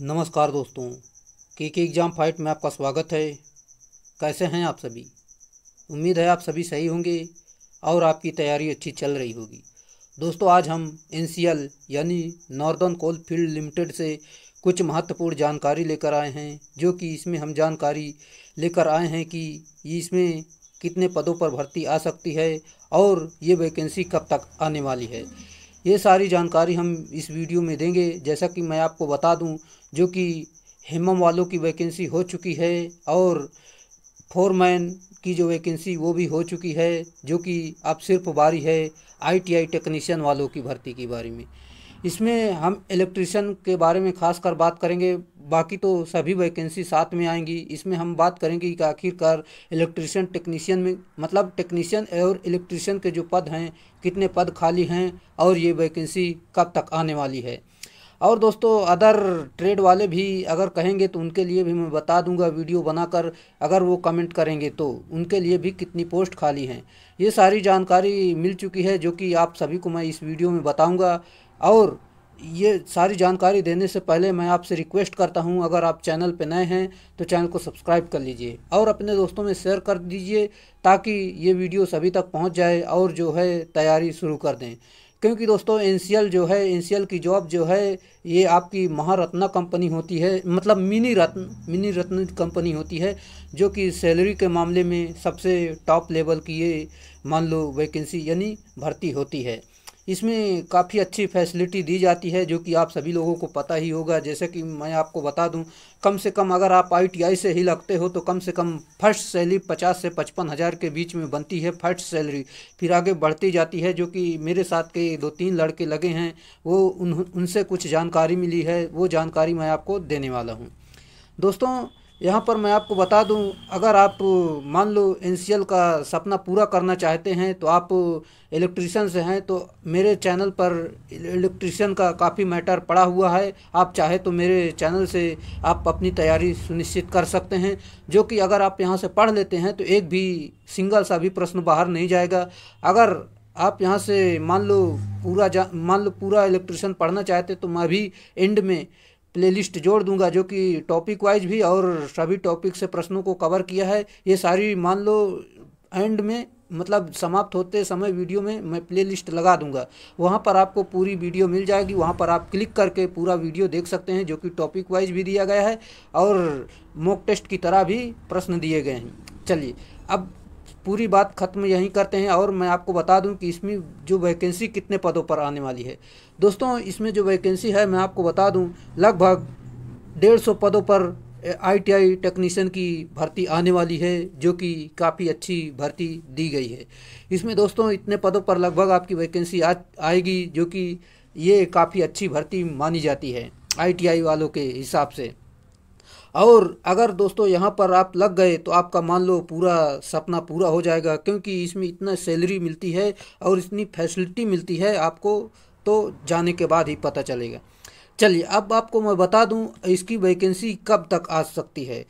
नमस्कार दोस्तों के के एग्ज़ाम फाइट में आपका स्वागत है कैसे हैं आप सभी उम्मीद है आप सभी सही होंगे और आपकी तैयारी अच्छी चल रही होगी दोस्तों आज हम एन यानी नॉर्दर्न कोल फील्ड लिमिटेड से कुछ महत्वपूर्ण जानकारी लेकर आए हैं जो कि इसमें हम जानकारी लेकर आए हैं कि इसमें कितने पदों पर भर्ती आ सकती है और ये वैकेंसी कब तक आने वाली है ये सारी जानकारी हम इस वीडियो में देंगे जैसा कि मैं आपको बता दूं जो कि हेमम वालों की वैकेंसी हो चुकी है और फोरमैन की जो वैकेंसी वो भी हो चुकी है जो कि अब सिर्फ बारी है आईटीआई टेक्नीशियन वालों की भर्ती की बारे में इसमें हम इलेक्ट्रीशियन के बारे में खास कर बात करेंगे बाकी तो सभी वैकेंसी साथ में आएंगी इसमें हम बात करेंगे कि आखिरकार इलेक्ट्रिशियन टेक्नीशियन में मतलब टेक्नीशियन और इलेक्ट्रिशियन के जो पद हैं कितने पद खाली हैं और ये वैकेंसी कब तक आने वाली है और दोस्तों अदर ट्रेड वाले भी अगर कहेंगे तो उनके लिए भी मैं बता दूंगा वीडियो बनाकर अगर वो कमेंट करेंगे तो उनके लिए भी कितनी पोस्ट खाली हैं ये सारी जानकारी मिल चुकी है जो कि आप सभी को मैं इस वीडियो में बताऊंगा और ये सारी जानकारी देने से पहले मैं आपसे रिक्वेस्ट करता हूँ अगर आप चैनल पर नए हैं तो चैनल को सब्सक्राइब कर लीजिए और अपने दोस्तों में शेयर कर दीजिए ताकि ये वीडियो सभी तक पहुँच जाए और जो है तैयारी शुरू कर दें क्योंकि दोस्तों एन जो है एन की जॉब जो है ये आपकी महारत्ना कंपनी होती है मतलब mini Ratna mini Ratna company होती है जो कि सैलरी के मामले में सबसे टॉप लेवल की ये मान लो वैकेंसी यानी भर्ती होती है इसमें काफ़ी अच्छी फैसिलिटी दी जाती है जो कि आप सभी लोगों को पता ही होगा जैसे कि मैं आपको बता दूं कम से कम अगर आप आईटीआई से ही लगते हो तो कम से कम फर्स्ट सैलरी पचास से पचपन हज़ार के बीच में बनती है फर्स्ट सैलरी फिर आगे बढ़ती जाती है जो कि मेरे साथ के दो तीन लड़के लगे हैं वो उन उनसे कुछ जानकारी मिली है वो जानकारी मैं आपको देने वाला हूँ दोस्तों यहाँ पर मैं आपको बता दूँ अगर आप मान लो एन का सपना पूरा करना चाहते हैं तो आप इलेक्ट्रीशियन से हैं तो मेरे चैनल पर इलेक्ट्रिशियन का काफ़ी मैटर पड़ा हुआ है आप चाहे तो मेरे चैनल से आप अपनी तैयारी सुनिश्चित कर सकते हैं जो कि अगर आप यहाँ से पढ़ लेते हैं तो एक भी सिंगल सा भी प्रश्न बाहर नहीं जाएगा अगर आप यहाँ से मान लो पूरा मान लो पूरा इलेक्ट्रिशियन पढ़ना चाहते तो मैं भी एंड में प्लेलिस्ट जोड़ दूंगा जो कि टॉपिक वाइज भी और सभी टॉपिक से प्रश्नों को कवर किया है ये सारी मान लो एंड में मतलब समाप्त होते समय वीडियो में मैं प्लेलिस्ट लगा दूंगा वहाँ पर आपको पूरी वीडियो मिल जाएगी वहाँ पर आप क्लिक करके पूरा वीडियो देख सकते हैं जो कि टॉपिक वाइज भी दिया गया है और मॉक टेस्ट की तरह भी प्रश्न दिए गए हैं चलिए अब पूरी बात ख़त्म यहीं करते हैं और मैं आपको बता दूं कि इसमें जो वैकेंसी कितने पदों पर आने वाली है दोस्तों इसमें जो वैकेंसी है मैं आपको बता दूं लगभग डेढ़ सौ पदों पर आईटीआई टेक्नीशियन की भर्ती आने वाली है जो कि काफ़ी अच्छी भर्ती दी गई है इसमें दोस्तों इतने पदों पर लगभग आपकी वैकेंसी आ आएगी जो कि ये काफ़ी अच्छी भर्ती मानी जाती है आई वालों के हिसाब से और अगर दोस्तों यहाँ पर आप लग गए तो आपका मान लो पूरा सपना पूरा हो जाएगा क्योंकि इसमें इतना सैलरी मिलती है और इतनी फैसिलिटी मिलती है आपको तो जाने के बाद ही पता चलेगा चलिए अब आपको मैं बता दूं इसकी वैकेंसी कब तक आ सकती है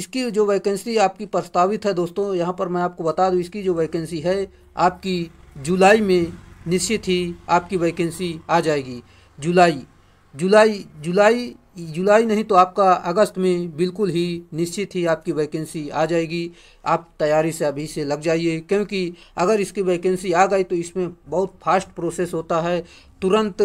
इसकी जो वैकेंसी आपकी प्रस्तावित है दोस्तों यहाँ पर मैं आपको बता दूं इसकी जो वैकेंसी है आपकी जुलाई में निश्चित ही आपकी वैकेंसी आ जाएगी जुलाई जुलाई जुलाई जुलाई नहीं तो आपका अगस्त में बिल्कुल ही निश्चित ही आपकी वैकेंसी आ जाएगी आप तैयारी से अभी से लग जाइए क्योंकि अगर इसकी वैकेंसी आ गई तो इसमें बहुत फास्ट प्रोसेस होता है तुरंत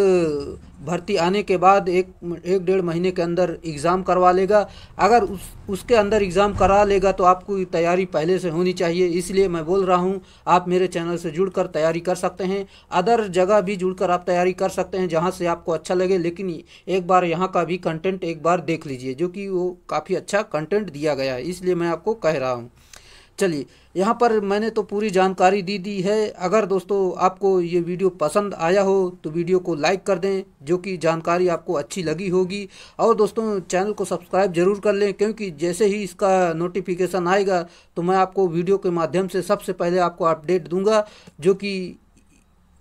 भर्ती आने के बाद एक एक डेढ़ महीने के अंदर एग्ज़ाम करवा लेगा अगर उस उसके अंदर एग्ज़ाम करा लेगा तो आपको तैयारी पहले से होनी चाहिए इसलिए मैं बोल रहा हूँ आप मेरे चैनल से जुड़कर तैयारी कर सकते हैं अदर जगह भी जुड़कर आप तैयारी कर सकते हैं जहाँ से आपको अच्छा लगे लेकिन एक बार यहाँ का भी कंटेंट एक बार देख लीजिए जो कि वो काफ़ी अच्छा कंटेंट दिया गया है इसलिए मैं आपको कह रहा हूँ चलिए यहाँ पर मैंने तो पूरी जानकारी दी दी है अगर दोस्तों आपको ये वीडियो पसंद आया हो तो वीडियो को लाइक कर दें जो कि जानकारी आपको अच्छी लगी होगी और दोस्तों चैनल को सब्सक्राइब जरूर कर लें क्योंकि जैसे ही इसका नोटिफिकेशन आएगा तो मैं आपको वीडियो के माध्यम से सबसे पहले आपको अपडेट दूँगा जो कि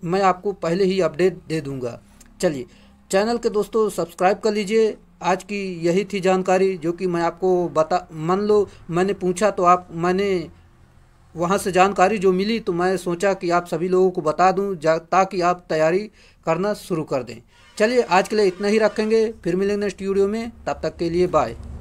मैं आपको पहले ही अपडेट दे दूँगा चलिए चैनल के दोस्तों सब्सक्राइब कर लीजिए आज की यही थी जानकारी जो कि मैं आपको बता मान लो मैंने पूछा तो आप मैंने वहाँ से जानकारी जो मिली तो मैं सोचा कि आप सभी लोगों को बता दूँ ताकि आप तैयारी करना शुरू कर दें चलिए आज के लिए इतना ही रखेंगे फिर मिलेंगे स्टूडियो में तब तक के लिए बाय